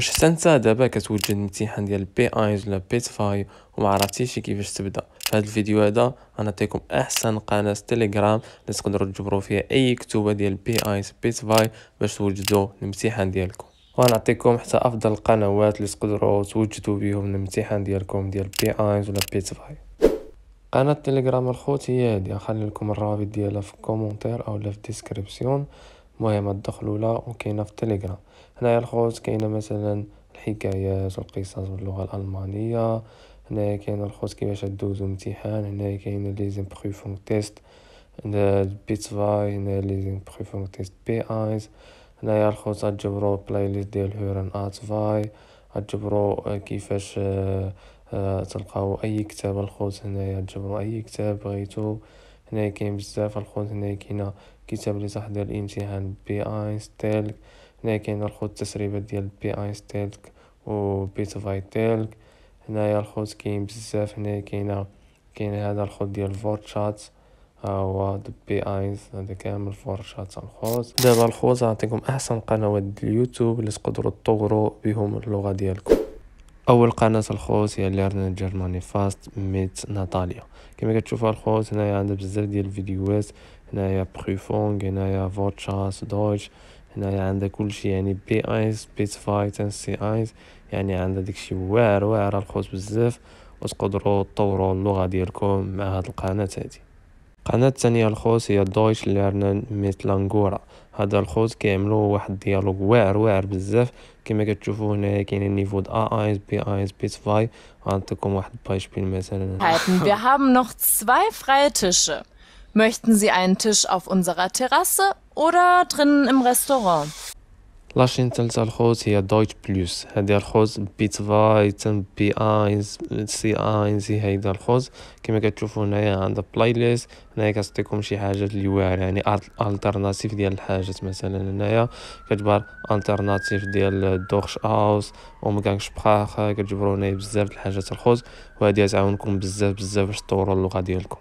واش حتى نتا دابا كتوجد الامتحان ديال بي ايز ولا بي فاي وما عرفتيش كيفاش تبدا في هذا الفيديو هذا غنعطيكم احسن قناه تيليجرام اللي تقدروا تجبروا فيها اي كتوبه ديال بي ايز بي تفاي باش توجدوا الامتحان ديالكم وغنعطيكم حتى افضل القنوات اللي تقدروا توجدوا بهم الامتحان ديالكم ديال بي ايز ولا بي فاي قناه تيليجرام الخوت هي هذه غنخلي لكم الرابط ديالها في الكومونتير اولا في الديسكريبسيون المهم تدخلوا لها وكاينه في التليجرام هنايا الخوت كاينه مثلا الحكايات والقصص باللغه الالمانيه هنايا كاين الخوت كيفاش تدوزو امتحان هنايا كاين لي زامبروفون تيست بي 2 هنايا لي زامبروفون تيست بي ايز هنايا الخوت تجبرو بلاي ليست ديال هورن تفاي تجبرو كيفاش آه، آه، تلقاو اي كتاب الخوت هنايا تجبرو اي كتاب بغيتو هنايا كاين بزاف الخوت هنايا كاينه كتاب لي صح ديال الامتحان بي اي ستيلك هنا كاين الخوت التسريبات ديال بي اي ستيلك و بيت فاي تيلك هنايا الخوت كاين بزاف هنا كاين كاين هذا الخوت ديال فورتشات ها هو بي ايز هذا كامل فورشات الخوت دابا الخوت غنعطيكم احسن قنوات اليوتيوب اللي تقدروا تطوروا بهم اللغه ديالكم اول قناه الخوص هي ليرن الجرماني فاست ميت ناتاليا كما كتشوفوا الخوت هنايا عندها بزاف ديال الفيديوهات هنايا بروفونغ هنايا فوتشاس دوج هنايا عندها كلشي يعني بي ايز بيت فايت ان سي ايز يعني عندها داكشي واعر واعر الخوت بزاف وتقدروا تطوروا اللغه ديالكم مع هاد القناه هادي القناة التانية الخوت هي دويتش ليرنان ميت لانغورا هاد الخوت كيعملو واحد الديالوغ واعر واعر بزاف كما كتشوفو هنايا كاينين نيفو د ا ايس بي ايس بي 2 غنعطيكم واحد البايشبيل مثلا Wir haben noch zwei freie Tische. Möchten Sie einen Tisch auf unserer Terrasse oder drinnen im Restaurant? لاشين تالتة الخوت هي دويت بلوس هادي الخوت بيت فايتن بي اينز سي اينز هي هيدا الخوت كما كتشوفو هنايا عندها بلاي ليست هنايا كتعطيكم شي حاجات اللي واعرة يعني الترناتيف ديال الحاجات مثلا هنايا كتبار الترناتيف ديال دوخش اوس ومكانكش بخاخ كتجبرو هنايا بزاف د الحاجات الخوت وهادي غتعاونكم بزاف بزاف باش تطورو اللغة ديالكم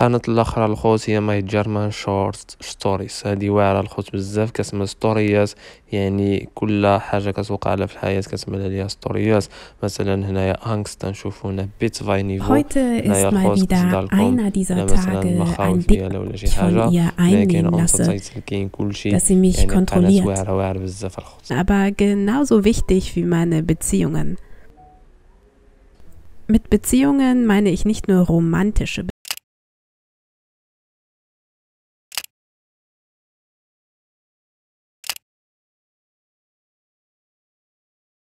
القناة الاخرى الخوت هي ماي جيرمان شورت ستوريز هادي واعرة الخوت بزاف كتسمى ستوريات يعني كل حاجة كتوقع لها في الحياة كتسمى ليها ستوريات مثلا هنايا انكست نشوفو هنا بيت فاي نيفو heute ist mal wieder einer dieser Tage ein Ding شي حاجة لكن انترتايتل كاين كلشي dass sie mich يعني kontrolliert واعرة واعرة بزاف الخوت aber genauso wichtig wie meine Beziehungen Mit Beziehungen meine ich nicht nur romantische